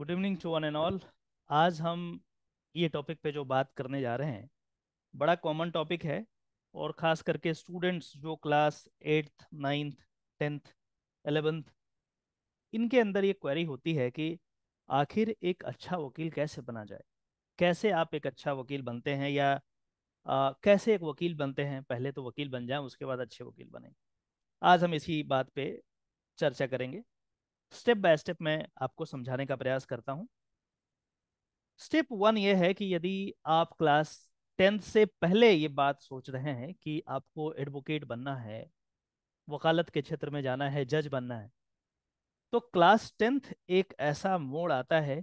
good evening to one and all आज हम ये टॉपिक पे जो बात करने जा रहे हैं बड़ा कॉमन टॉपिक है और ख़ास करके स्टूडेंट्स जो class eighth ninth tenth eleventh इनके अंदर ये क्वेरी होती है कि आखिर एक अच्छा वकील कैसे बना जाए कैसे आप एक अच्छा वकील बनते हैं या आ, कैसे एक वकील बनते हैं पहले तो वकील बन जाएं उसके बाद अच्छे वकील बने आज हम इसी बात पे चर्चा करेंगे स्टेप बाय स्टेप मैं आपको समझाने का प्रयास करता हूँ स्टेप वन ये है कि यदि आप क्लास टेंथ से पहले ये बात सोच रहे हैं कि आपको एडवोकेट बनना है वकालत के क्षेत्र में जाना है जज बनना है तो क्लास टेंथ एक ऐसा मोड़ आता है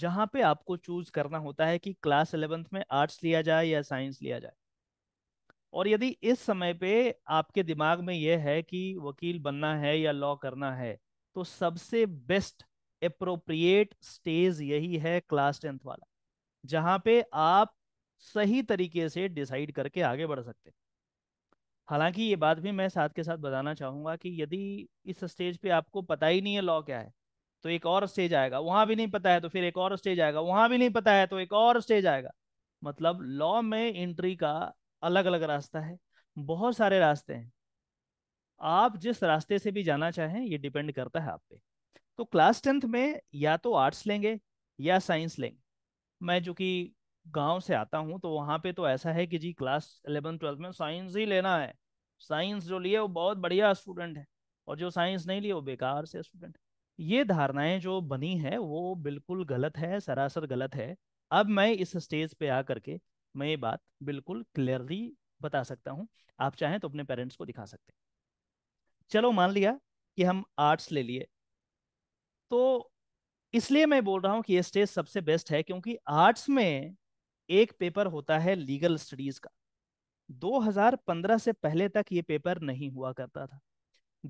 जहाँ पे आपको चूज करना होता है कि क्लास इलेवेंथ में आर्ट्स लिया जाए या साइंस लिया जाए और यदि इस समय पे आपके दिमाग में यह है कि वकील बनना है या लॉ करना है तो सबसे बेस्ट अप्रोप्रिएट स्टेज यही है क्लास टेंथ वाला जहां पे आप सही तरीके से डिसाइड करके आगे बढ़ सकते हैं हालांकि ये बात भी मैं साथ के साथ बताना चाहूंगा कि यदि इस स्टेज पे आपको पता ही नहीं है लॉ क्या है तो एक और स्टेज आएगा वहां भी नहीं पता है तो फिर एक और स्टेज आएगा वहां भी नहीं पता है तो एक और स्टेज आएगा मतलब लॉ में एंट्री का अलग अलग रास्ता है बहुत सारे रास्ते हैं आप जिस रास्ते से भी जाना चाहें ये डिपेंड करता है आप पे तो क्लास टेंथ में या तो आर्ट्स लेंगे या साइंस लेंगे मैं जो कि गांव से आता हूँ तो वहाँ पे तो ऐसा है कि जी क्लास इलेवन ट्वेल्थ में साइंस ही लेना है साइंस जो लिए वो बहुत बढ़िया स्टूडेंट है और जो साइंस नहीं लिए वो बेकार से स्टूडेंट ये धारणाएं जो बनी है वो बिल्कुल गलत है सरासर गलत है अब मैं इस स्टेज पे आ करके मैं ये बात बिल्कुल क्लियरली बता सकता हूँ आप चाहें तो अपने पेरेंट्स को दिखा सकते हैं चलो मान लिया कि हम आर्ट्स ले लिए तो इसलिए मैं बोल रहा हूँ कि ये स्टेज सबसे बेस्ट है क्योंकि आर्ट्स में एक पेपर होता है लीगल स्टडीज का 2015 से पहले तक ये पेपर नहीं हुआ करता था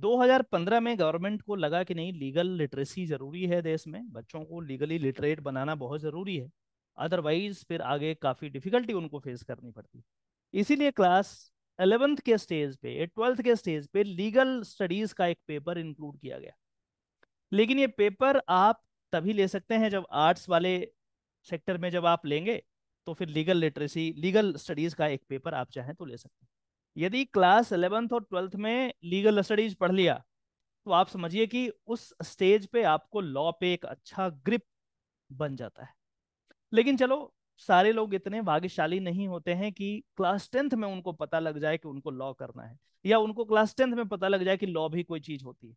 2015 में गवर्नमेंट को लगा कि नहीं लीगल लिटरेसी ज़रूरी है देश में बच्चों को लीगली लिटरेट बनाना बहुत ज़रूरी है अदरवाइज फिर आगे काफ़ी डिफिकल्टी उनको फेस करनी पड़ती इसीलिए क्लास एलेवेंथ के स्टेज पे ट्वेल्थ के स्टेज पे लीगल स्टडीज का एक पेपर इंक्लूड किया गया लेकिन ये पेपर आप तभी ले सकते हैं जब आर्ट्स वाले सेक्टर में जब आप लेंगे तो फिर लीगल लिटरेसी लीगल स्टडीज का एक पेपर आप चाहें तो ले सकते हैं यदि क्लास एलेवेंथ और ट्वेल्थ में लीगल स्टडीज पढ़ लिया तो आप समझिए कि उस स्टेज पे आपको लॉ पे एक अच्छा ग्रिप बन जाता है लेकिन चलो सारे लोग इतने भाग्यशाली नहीं होते हैं कि क्लास टेंथ में उनको पता लग जाए कि उनको लॉ करना है या उनको क्लास टेंथ में पता लग जाए कि लॉ भी कोई चीज होती है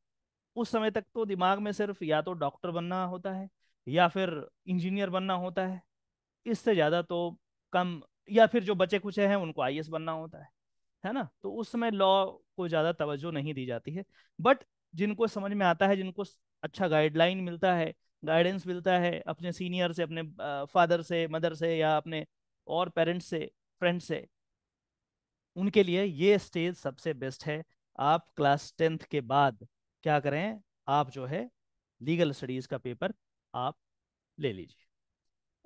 उस समय तक तो दिमाग में सिर्फ या तो डॉक्टर बनना होता है या फिर इंजीनियर बनना होता है इससे ज़्यादा तो कम या फिर जो बचे कुछ हैं उनको आई बनना होता है है ना तो उस समय लॉ को ज़्यादा तवज्जो नहीं दी जाती है बट जिनको समझ में आता है जिनको अच्छा गाइडलाइन मिलता है गाइडेंस मिलता है अपने सीनियर से अपने फादर से मदर से या अपने और पेरेंट्स से फ्रेंड से उनके लिए ये स्टेज सबसे बेस्ट है आप क्लास टेंथ के बाद क्या करें आप जो है लीगल स्टडीज का पेपर आप ले लीजिए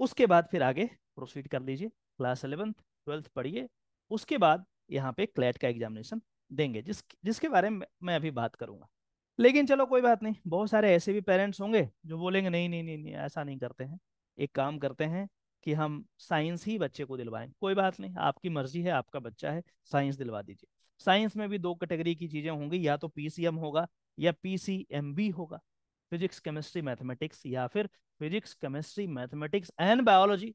उसके बाद फिर आगे प्रोसीड कर लीजिए क्लास एलेवेंथ ट्वेल्थ पढ़िए उसके बाद यहाँ पे क्लैट का एग्जामिनेशन देंगे जिस जिसके बारे में मैं अभी बात करूँगा लेकिन चलो कोई बात नहीं बहुत सारे ऐसे भी पेरेंट्स होंगे जो बोलेंगे नहीं नहीं नहीं नहीं ऐसा नहीं करते हैं एक काम करते हैं कि हम साइंस ही बच्चे को दिलवाएं कोई बात नहीं आपकी मर्जी है आपका बच्चा है साइंस दिलवा दीजिए साइंस में भी दो कैटेगरी की चीजें होंगी या तो पीसीएम होगा या पीसीएमबी होगा फिजिक्स केमिस्ट्री मैथमेटिक्स या फिर physics chemistry mathematics and biology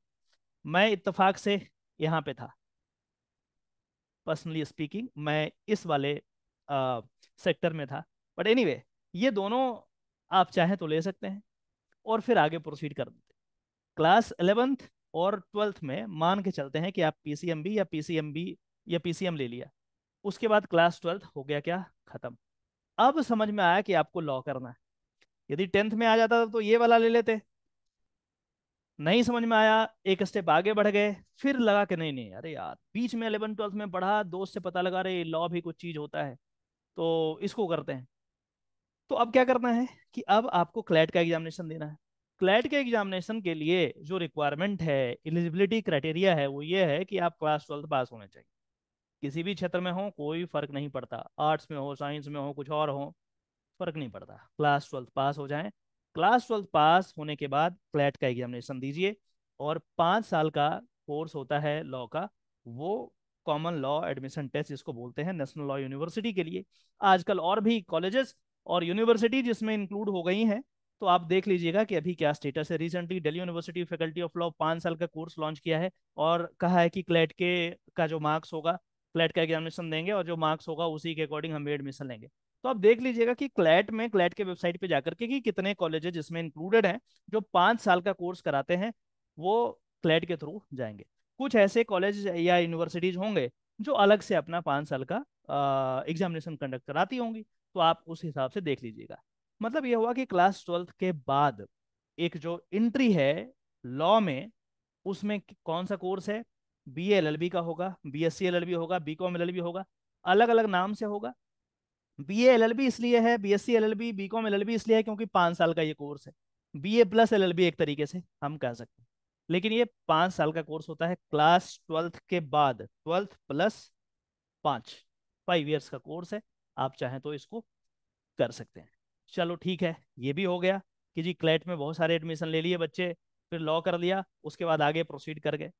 मैं इतफाक से यहाँ पे था पर्सनली स्पीकिंग मैं इस वाले आ, सेक्टर में था बट एनी anyway, ये दोनों आप चाहें तो ले सकते हैं और फिर आगे प्रोसीड कर देते क्लास एलेवेंथ और ट्वेल्थ में मान के चलते हैं कि आप पी सी एम बी या पी सी एम बी या पी सी एम ले लिया उसके बाद क्लास ट्वेल्थ हो गया क्या ख़त्म अब समझ में आया कि आपको लॉ करना है यदि टेंथ में आ जाता तो ये वाला ले लेते नहीं समझ में आया एक स्टेप आगे बढ़ गए फिर लगा कि नहीं नहीं अरे यार बीच में अलेवन ट्वेल्थ में पढ़ा दोस्त से पता लगा अरे लॉ भी कुछ चीज़ होता है तो इसको करते हैं तो अब क्या करना है कि अब आपको क्लैट का एग्जामिनेशन देना है क्लैट के एग्जामिनेशन के लिए जो रिक्वायरमेंट है एलिजिबिलिटी क्राइटेरिया है वो ये है कि आप क्लास ट्वेल्थ पास होने चाहिए किसी भी क्षेत्र में हो कोई फर्क नहीं पड़ता आर्ट्स में हो साइंस में हो कुछ और हो फर्क नहीं पड़ता क्लास ट्वेल्थ पास हो जाए क्लास ट्वेल्थ पास होने के बाद क्लैट का एग्जामिनेशन दीजिए और पाँच साल का कोर्स होता है लॉ का वो कॉमन लॉ एडमिशन टेस्ट जिसको बोलते हैं नेशनल लॉ यूनिवर्सिटी के लिए आजकल और भी कॉलेजेस और यूनिवर्सिटी जिसमें इंक्लूड हो गई हैं तो आप देख लीजिएगा कि अभी क्या स्टेटस है recently Delhi university faculty of law पाँच साल का कोर्स लॉन्च किया है और कहा है कि क्लेट के का जो मार्क्स होगा क्लेट का एग्जामिनेशन देंगे और जो मार्क्स होगा उसी के अकॉर्डिंग हम एडमिशन लेंगे तो आप देख लीजिएगा कि क्लैट में क्लैट के वेबसाइट पे जाकर के कि कितने कॉलेजेस जिसमें इंक्लूडेड हैं जो पाँच साल का कोर्स कराते हैं वो क्लैट के थ्रू जाएंगे कुछ ऐसे कॉलेज या यूनिवर्सिटीज होंगे जो अलग से अपना पाँच साल का एग्जामिनेशन कंडक्ट कराती होंगी तो आप उस हिसाब से देख लीजिएगा मतलब ये हुआ कि क्लास ट्वेल्थ के बाद एक जो एंट्री है लॉ में उसमें कौन सा कोर्स है बी एल एल बी का होगा B S C L L B होगा B com L L B होगा अलग अलग नाम से होगा बी एल एल बी इसलिए है B S C L L B B com L L B इसलिए है क्योंकि पाँच साल का ये कोर्स है B A plus L L B एक तरीके से हम कह सकते हैं लेकिन ये पाँच साल का कोर्स होता है क्लास ट्वेल्थ के बाद ट्वेल्थ प्लस पाँच फाइव ईयर्स का कोर्स है आप चाहें तो इसको कर सकते हैं चलो ठीक है ये भी हो गया कि जी क्लेट में बहुत सारे एडमिशन ले लिए बच्चे फिर लॉ कर लिया उसके बाद आगे प्रोसीड कर गए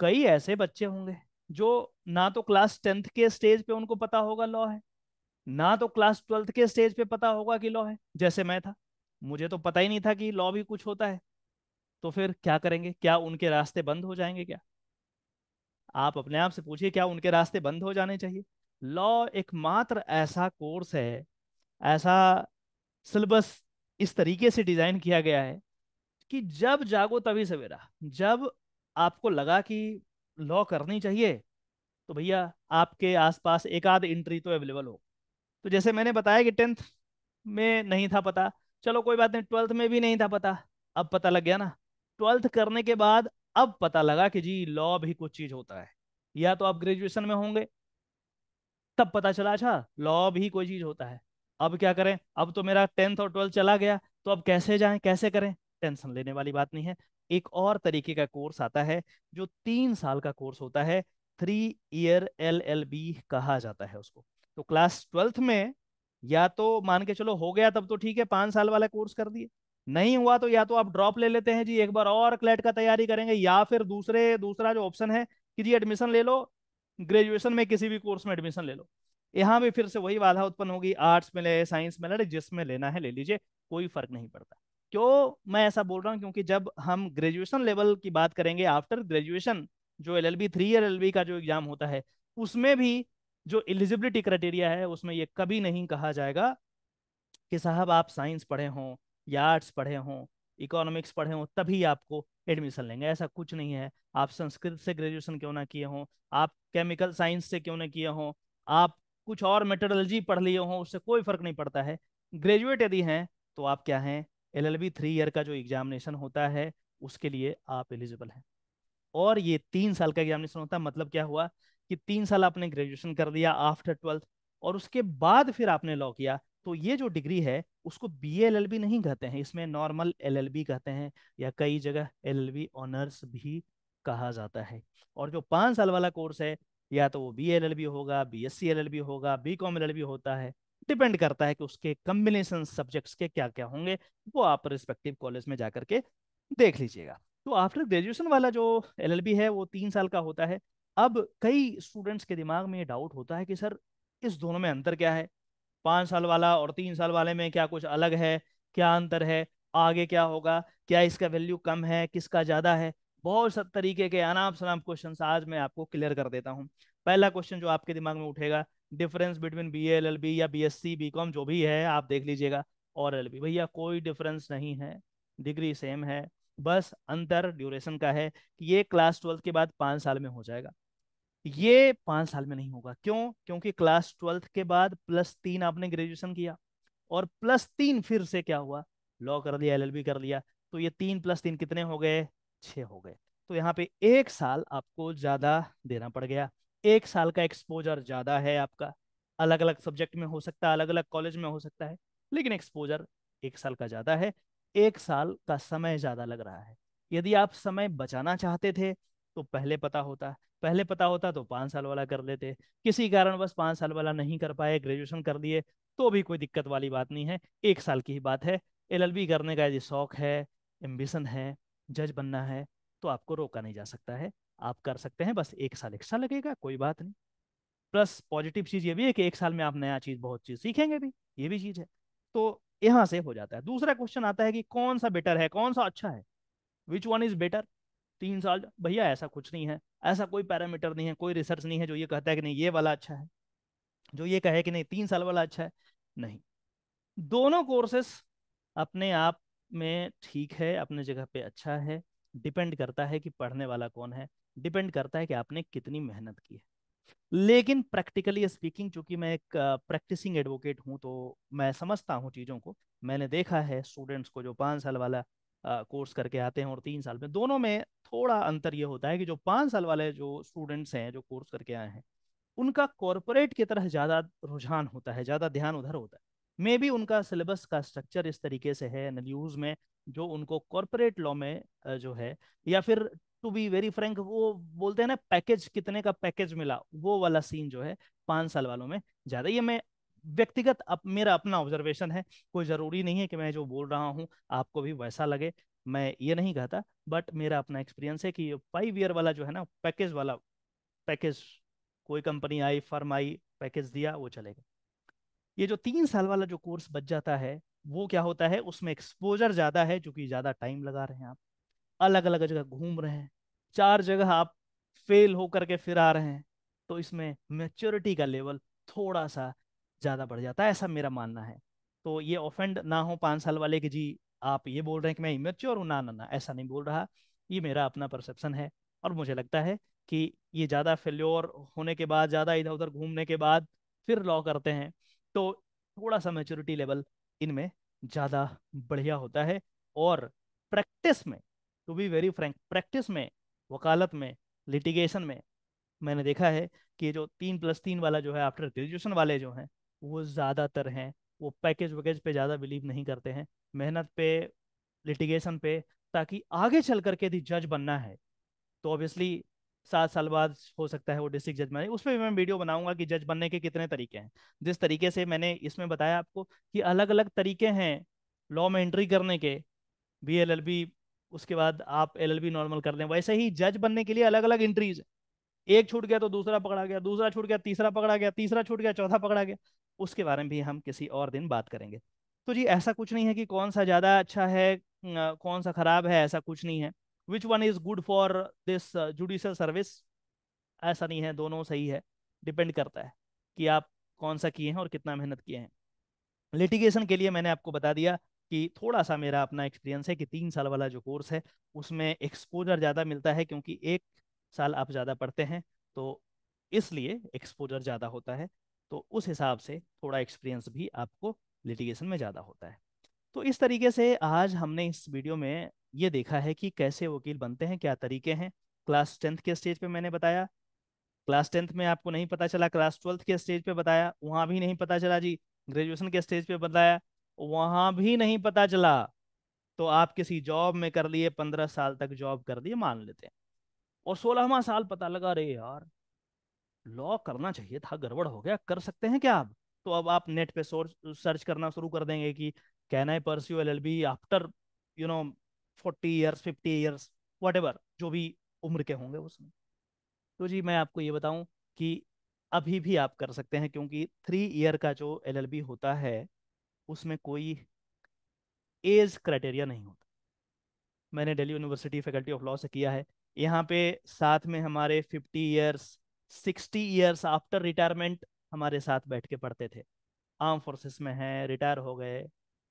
कई ऐसे बच्चे होंगे जो ना तो क्लास टेंथ के स्टेज पे उनको पता होगा लॉ है ना तो क्लास ट्वेल्थ के स्टेज पे पता होगा कि लॉ है जैसे मैं था मुझे तो पता ही नहीं था कि लॉ भी कुछ होता है तो फिर क्या करेंगे क्या उनके रास्ते बंद हो जाएंगे क्या आप अपने आप से पूछिए क्या उनके रास्ते बंद हो जाने चाहिए लॉ एकमात्र ऐसा कोर्स है ऐसा सिलेबस इस तरीके से डिजाइन किया गया है कि जब जागो तभी सवेरा जब आपको लगा कि लॉ करनी चाहिए तो भैया आपके आसपास एक आध इंट्री तो अवेलेबल हो तो जैसे मैंने बताया कि टेंथ में नहीं था पता चलो कोई बात नहीं ट्वेल्थ में भी नहीं था पता अब पता लग गया ना ट्वेल्थ करने के बाद अब पता लगा कि जी लॉ भी कुछ चीज होता है या तो आप ग्रेजुएशन में होंगे तब पता चला अच्छा लॉ भी कोई चीज होता है अब क्या करें अब तो मेरा टेंथ और ट्वेल्थ चला गया तो अब कैसे जाएं कैसे करें टेंशन लेने वाली बात नहीं है एक और तरीके का कोर्स आता है जो तीन साल का कोर्स होता है three year L L B कहा जाता है उसको तो क्लास ट्वेल्थ में या तो मान के चलो हो गया तब तो ठीक है पांच साल वाला कोर्स कर दिए नहीं हुआ तो या तो आप ड्रॉप ले लेते हैं जी एक बार और क्लेट का तैयारी करेंगे या फिर दूसरे दूसरा जो ऑप्शन है कि जी एडमिशन ले लो ग्रेजुएशन में किसी भी कोर्स में एडमिशन ले लो यहाँ भी फिर से वही बाधा उत्पन्न होगी आर्ट्स में ले साइंस में ले जिसमें लेना है ले लीजिए कोई फर्क नहीं पड़ता क्यों मैं ऐसा बोल रहा हूँ क्योंकि जब हम ग्रेजुएशन लेवल की बात करेंगे आफ्टर ग्रेजुएशन जो L L B three L L B का जो एग्जाम होता है उसमें भी जो एलिजिबिलिटी क्राइटेरिया है उसमें ये कभी नहीं कहा जाएगा कि साहब आप साइंस पढ़े हों या आर्ट्स पढ़े हों इकोनॉमिक्स पढ़े हों तभी आपको एडमिशन लेंगे ऐसा कुछ नहीं है आप संस्कृत से ग्रेजुएशन क्यों ना किए हों आप केमिकल साइंस से क्यों ना किए हों आप कुछ और मेटरोलॉजी पढ़ लिए हों उससे कोई फर्क नहीं पड़ता है ग्रेजुएट यदि हैं तो आप क्या हैं L L B three year का जो एग्जामिनेशन होता है उसके लिए आप एलिजिबल हैं और ये तीन साल का एग्जामिनेशन होता है मतलब क्या हुआ कि तीन साल आपने ग्रेजुएशन कर दिया आफ्टर ट्वेल्थ और उसके बाद फिर आपने लॉ किया तो ये जो डिग्री है उसको बी एल एल बी नहीं कहते हैं इसमें नॉर्मल एल एल बी कहते हैं या कई जगह एल एल बी ऑनर्स भी कहा जाता है और जो पाँच साल वाला कोर्स है या तो वो बी एल एल बी होगा B S C L L B होगा B com L L B होता है डिपेंड करता है कि उसके कम्बिनेशन सब्जेक्ट्स के क्या क्या होंगे वो आप रिस्पेक्टिव कॉलेज में जा करके देख लीजिएगा तो आफ्टर ग्रेजुएशन वाला जो एल एल बी है वो तीन साल का होता है अब कई स्टूडेंट्स के दिमाग में ये डाउट होता है कि सर इस दोनों में अंतर क्या है पाँच साल वाला और तीन साल वाले में क्या कुछ अलग है क्या अंतर है आगे क्या होगा क्या इसका वैल्यू कम है किसका ज़्यादा है बहुत सब तरीके के अनाप शनाप क्वेश्चन आज मैं आपको क्लियर कर देता हूँ पहला क्वेश्चन जो आपके दिमाग में उठेगा difference between B L L B या B S C B com जो भी है आप देख लीजिएगा और एल बी भैया कोई डिफरेंस नहीं है डिग्री सेम है बस अंतर ड्यूरेशन का है कि ये क्लास ट्वेल्थ के बाद पाँच साल में हो जाएगा ये पांच साल में नहीं होगा क्यों क्योंकि क्लास ट्वेल्थ के बाद प्लस तीन आपने ग्रेजुएशन किया और प्लस तीन फिर से क्या हुआ लॉ कर लिया एल कर लिया तो ये तीन प्लस तीन कितने हो गए छ हो गए तो यहाँ पे एक साल आपको ज़्यादा देना पड़ गया एक साल का एक्सपोजर ज़्यादा है आपका अलग अलग सब्जेक्ट में हो सकता है अलग अलग कॉलेज में हो सकता है लेकिन एक्सपोजर एक साल का ज़्यादा है एक साल का समय ज़्यादा लग रहा है यदि आप समय बचाना चाहते थे तो पहले पता होता पहले पता होता तो पाँच साल वाला कर लेते किसी कारणवश पाँच साल वाला नहीं कर पाए ग्रेजुएशन कर लिए तो भी कोई दिक्कत वाली बात नहीं है एक साल की ही बात है एल करने का यदि शौक है एम्बिशन है जज बनना है तो आपको रोका नहीं जा सकता है आप कर सकते हैं बस एक साल एक्स्ट्रा लगेगा कोई बात नहीं प्लस पॉजिटिव चीज़ ये भी है कि एक साल में आप नया चीज़ बहुत चीज़ सीखेंगे भी ये भी चीज़ है तो यहाँ से हो जाता है दूसरा क्वेश्चन आता है कि कौन सा बेटर है कौन सा अच्छा है विच वन इज बेटर तीन साल भैया ऐसा कुछ नहीं है ऐसा कोई पैरामीटर नहीं है कोई रिसर्च नहीं है जो ये कहता है कि नहीं ये वाला अच्छा है जो ये कहे कि नहीं तीन साल वाला अच्छा है नहीं दोनों कोर्सेस अपने आप में ठीक है अपने जगह पे अच्छा है डिपेंड करता है कि पढ़ने वाला कौन है डिपेंड करता है कि आपने कितनी मेहनत की है लेकिन प्रैक्टिकली स्पीकिंग चूंकि मैं एक प्रैक्टिसिंग एडवोकेट हूं तो मैं समझता हूं चीज़ों को मैंने देखा है स्टूडेंट्स को जो पांच साल वाला कोर्स करके आते हैं और तीन साल में दोनों में थोड़ा अंतर ये होता है कि जो पाँच साल वाले जो स्टूडेंट्स हैं जो कोर्स करके आए हैं उनका कॉरपोरेट की तरह ज़्यादा रुझान होता है ज़्यादा ध्यान उधर होता है मे भी उनका सिलेबस का स्ट्रक्चर इस तरीके से है न्यूज में जो उनको कॉरपोरेट लॉ में जो है या फिर टू बी वेरी फ्रेंक वो बोलते हैं ना पैकेज कितने का पैकेज मिला वो वाला सीन जो है पांच साल वालों में ज़्यादा ये मैं व्यक्तिगत अप, मेरा अपना ऑब्जर्वेशन है कोई ज़रूरी नहीं है कि मैं जो बोल रहा हूँ आपको भी वैसा लगे मैं ये नहीं कहता बट मेरा अपना एक्सपीरियंस है कि फाइव ईयर वाला जो है ना पैकेज वाला पैकेज कोई कंपनी आई फर्म आई पैकेज दिया वो चलेगा ये जो तीन साल वाला जो कोर्स बच जाता है वो क्या होता है उसमें एक्सपोजर ज़्यादा है जो कि ज़्यादा टाइम लगा रहे हैं आप अलग अलग जगह घूम रहे हैं चार जगह आप फेल होकर के फिर आ रहे हैं तो इसमें मेच्योरिटी का लेवल थोड़ा सा ज़्यादा बढ़ जाता है ऐसा मेरा मानना है तो ये ऑफेंड ना हो पाँच साल वाले कि जी आप ये बोल रहे हैं कि मैं इमेच्योर हूँ ना ना ना ऐसा नहीं बोल रहा ये मेरा अपना परसेप्शन है और मुझे लगता है कि ये ज़्यादा फेल्योर होने के बाद ज़्यादा इधर उधर घूमने के बाद फिर लॉ करते हैं तो थोड़ा सा मेच्योरिटी लेवल इनमें ज़्यादा बढ़िया होता है और प्रैक्टिस में to be very frank practice में वकालत में लिटिगेशन में मैंने देखा है कि जो तीन प्लस तीन वाला जो है आफ्टर ग्रेजुएशन वाले जो हैं वो ज़्यादातर हैं वो पैकेज वैकेज पे ज़्यादा बिलीव नहीं करते हैं मेहनत पे लिटिगेशन पे ताकि आगे चल करके यदि जज बनना है तो ऑब्वियसली सात साल बाद हो सकता है वो डिस्ट्रिक्ट जज बने उस पर भी मैं वीडियो बनाऊंगा कि जज बनने के कितने तरीके हैं जिस तरीके से मैंने इसमें बताया आपको कि अलग अलग तरीके हैं लॉ में एंट्री करने के बी एल एल बी उसके बाद आप एल एल बी नॉर्मल कर लें वैसे ही जज बनने के लिए अलग अलग एंट्रीज एक छूट गया तो दूसरा पकड़ा गया दूसरा छूट गया तीसरा पकड़ा गया तीसरा छूट गया चौथा पकड़ा गया उसके बारे में भी हम किसी और दिन बात करेंगे तो जी ऐसा कुछ नहीं है कि कौन सा ज़्यादा अच्छा है कौन सा खराब है ऐसा कुछ नहीं है which one is good for this judicial service ऐसा नहीं है दोनों सही है डिपेंड करता है कि आप कौन सा किए हैं और कितना मेहनत किए हैं लिटिगेशन के लिए मैंने आपको बता दिया कि थोड़ा सा मेरा अपना एक्सपीरियंस है कि तीन साल वाला जो कोर्स है उसमें एक्सपोजर ज़्यादा मिलता है क्योंकि एक साल आप ज़्यादा पढ़ते हैं तो इसलिए एक्सपोजर ज़्यादा होता है तो उस हिसाब से थोड़ा एक्सपीरियंस भी आपको लिटिगेशन में ज़्यादा होता है तो इस तरीके से आज हमने इस वीडियो में ये देखा है कि कैसे वकील बनते हैं क्या तरीके हैं क्लास टेंथ के स्टेज पे मैंने बताया क्लास टेंथ में आपको नहीं पता चला क्लास ट्वेल्थ के स्टेज पे बताया वहाँ भी नहीं पता चला जी ग्रेजुएशन के स्टेज पे बताया वहाँ भी नहीं पता चला तो आप किसी जॉब में कर लिए पंद्रह साल तक जॉब कर लिए मान लेते हैं और सोलहवा साल पता लगा रे यार लॉ करना चाहिए था गड़बड़ हो गया कर सकते हैं क्या आप तो अब आप नेट पे सोर्स सर्च करना शुरू कर देंगे कि can I pursue L L B after you know forty years fifty years what जो भी उम्र के होंगे उसमें तो जी मैं आपको ये बताऊं कि अभी भी आप कर सकते हैं क्योंकि थ्री ईयर का जो एलएलबी होता है उसमें कोई एज क्राइटेरिया नहीं होता मैंने Delhi university faculty of law से किया है यहाँ पे साथ में हमारे fifty years sixty years after retirement हमारे साथ बैठ के पढ़ते थे आर्म फोर्सेस में हैं रिटायर हो गए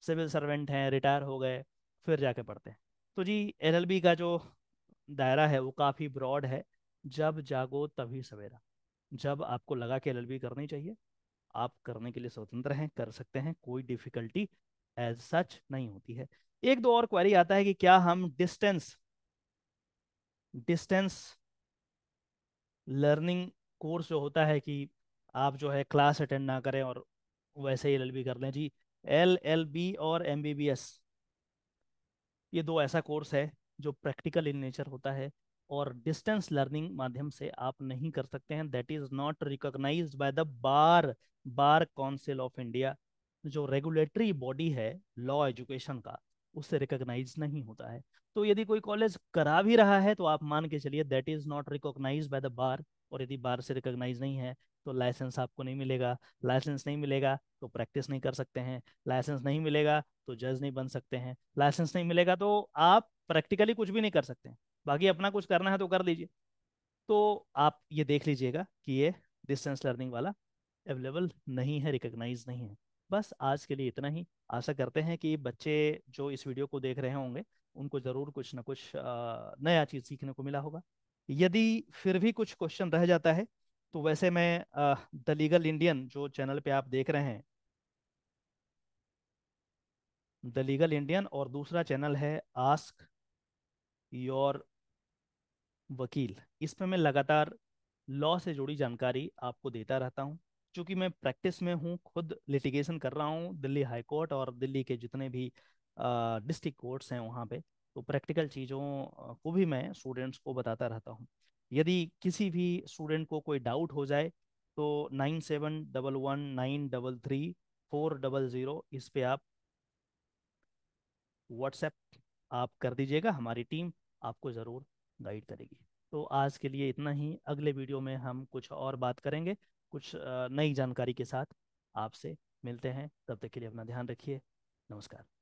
सिविल सर्वेंट हैं रिटायर हो गए फिर जाके पढ़ते हैं तो जी एल का जो दायरा है वो काफ़ी ब्रॉड है जब जागो तभी सवेरा जब आपको लगा कि एल करनी चाहिए आप करने के लिए स्वतंत्र हैं कर सकते हैं कोई डिफिकल्टी एज सच नहीं होती है एक दो और क्वेरी आता है कि क्या हम डिस्टेंस डिस्टेंस लर्निंग कोर्स जो होता है कि आप जो है क्लास अटेंड ना करें और वैसे ही एल कर लें जी एल एल बी और एम बी बी एस ये दो ऐसा कोर्स है जो प्रैक्टिकल इन नेचर होता है और डिस्टेंस लर्निंग माध्यम से आप नहीं कर सकते हैं that is not recognise by the bar bar council of India जो रेगुलेटरी बॉडी है लॉ एजुकेशन का उससे रिकॉग्नाइज नहीं होता है तो यदि कोई कॉलेज करा भी रहा है तो आप मान के चलिए that is not recognise by the bar और यदि बार से रिकॉग्नाइज नहीं है तो लाइसेंस आपको नहीं मिलेगा लाइसेंस नहीं मिलेगा तो प्रैक्टिस नहीं कर सकते हैं लाइसेंस नहीं मिलेगा तो जज नहीं बन सकते हैं लाइसेंस नहीं मिलेगा तो आप प्रैक्टिकली कुछ भी नहीं कर सकते हैं बाकी अपना कुछ करना है तो कर लीजिए तो आप ये देख लीजिएगा कि ये डिस्टेंस लर्निंग वाला अवेलेबल नहीं है रिकॉग्नाइज नहीं है बस आज के लिए इतना ही आशा करते हैं कि बच्चे जो इस वीडियो को देख रहे होंगे उनको ज़रूर कुछ ना कुछ नया चीज़ सीखने को मिला होगा यदि फिर भी कुछ क्वेश्चन रह जाता है तो वैसे मैं द लीगल इंडियन जो चैनल पे आप देख रहे हैं द लीगल इंडियन और दूसरा चैनल है आस्क योर वकील इस पे मैं लगातार लॉ से जुड़ी जानकारी आपको देता रहता हूँ चूंकि मैं प्रैक्टिस में हूँ खुद लिटिगेशन कर रहा हूँ दिल्ली हाई कोर्ट और दिल्ली के जितने भी डिस्ट्रिक्ट कोर्ट्स हैं वहाँ पे तो प्रैक्टिकल चीज़ों को भी मैं स्टूडेंट्स को बताता रहता हूँ यदि किसी भी स्टूडेंट को कोई डाउट हो जाए तो nine seven double one nine double three four double zero इस पे आप व्हाट्सएप आप कर दीजिएगा हमारी टीम आपको ज़रूर गाइड करेगी तो आज के लिए इतना ही अगले वीडियो में हम कुछ और बात करेंगे कुछ नई जानकारी के साथ आपसे मिलते हैं तब तक के लिए अपना ध्यान रखिए नमस्कार